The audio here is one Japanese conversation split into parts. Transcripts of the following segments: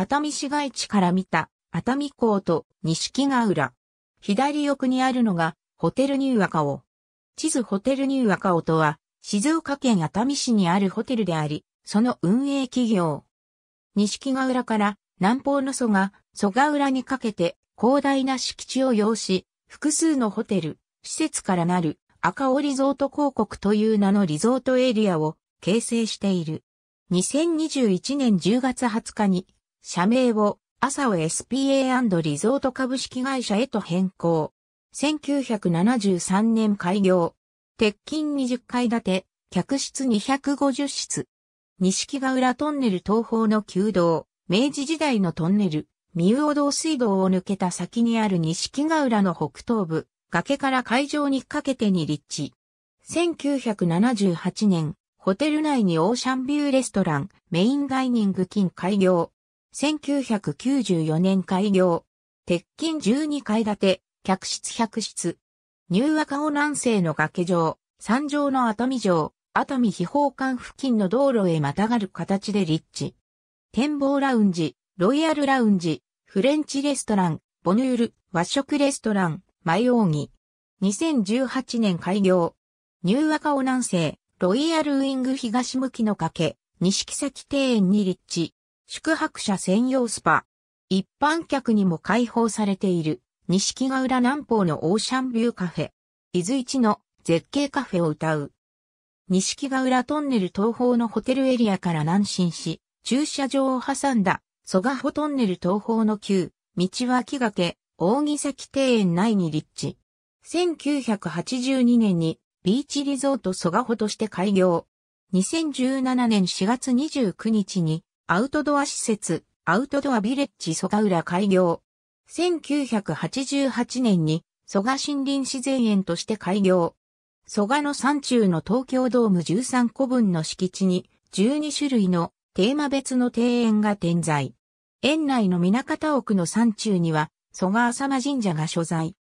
熱海市街地から見た熱海港と錦ヶ浦。左奥にあるのがホテルニューアカオ。地図ホテルニューアカオとは静岡県熱海市にあるホテルであり、その運営企業。錦ヶ浦から南方の蘇が蘇ヶ浦にかけて広大な敷地を要し、複数のホテル、施設からなる赤尾リゾート広告という名のリゾートエリアを形成している。2021年10月20日に社名を、アサオ SPA& リゾート株式会社へと変更。1973年開業。鉄筋20階建て、客室250室。西ヶ浦トンネル東方の旧道、明治時代のトンネル、三魚道水道を抜けた先にある西ヶ浦の北東部、崖から海上にかけてに立地。1978年、ホテル内にオーシャンビューレストラン、メインダイニング金開業。1994年開業。鉄筋12階建て、客室100室。ニューアカオ南西の崖上、山上の熱海城、熱海秘宝館付近の道路へまたがる形で立地。展望ラウンジ、ロイヤルラウンジ、フレンチレストラン、ボヌール、和食レストラン、マイオーギ。2018年開業。ニューアカオ南西、ロイヤルウィング東向きの崖、西木崎庭園に立地。宿泊者専用スパ。一般客にも開放されている、西木ヶ浦南方のオーシャンビューカフェ。伊豆一の絶景カフェを歌う。西木ヶ浦トンネル東方のホテルエリアから南進し、駐車場を挟んだ、蘇我穂トンネル東方の旧、道は木がけ、大木崎庭園内に立地。1982年にビーチリゾート蘇我穂として開業。2017年4月29日にアウトドア施設、アウトドアビレッジ蘇我浦開業。1988年に蘇我森林自然園として開業。蘇我の山中の東京ドーム13個分の敷地に12種類のテーマ別の庭園が点在。園内の港方奥の山中には蘇我浅間神社が所在。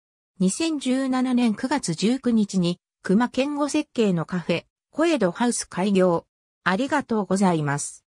2017年9月19日に熊健吾設計のカフェ、小江戸ハウス開業。ありがとうございます。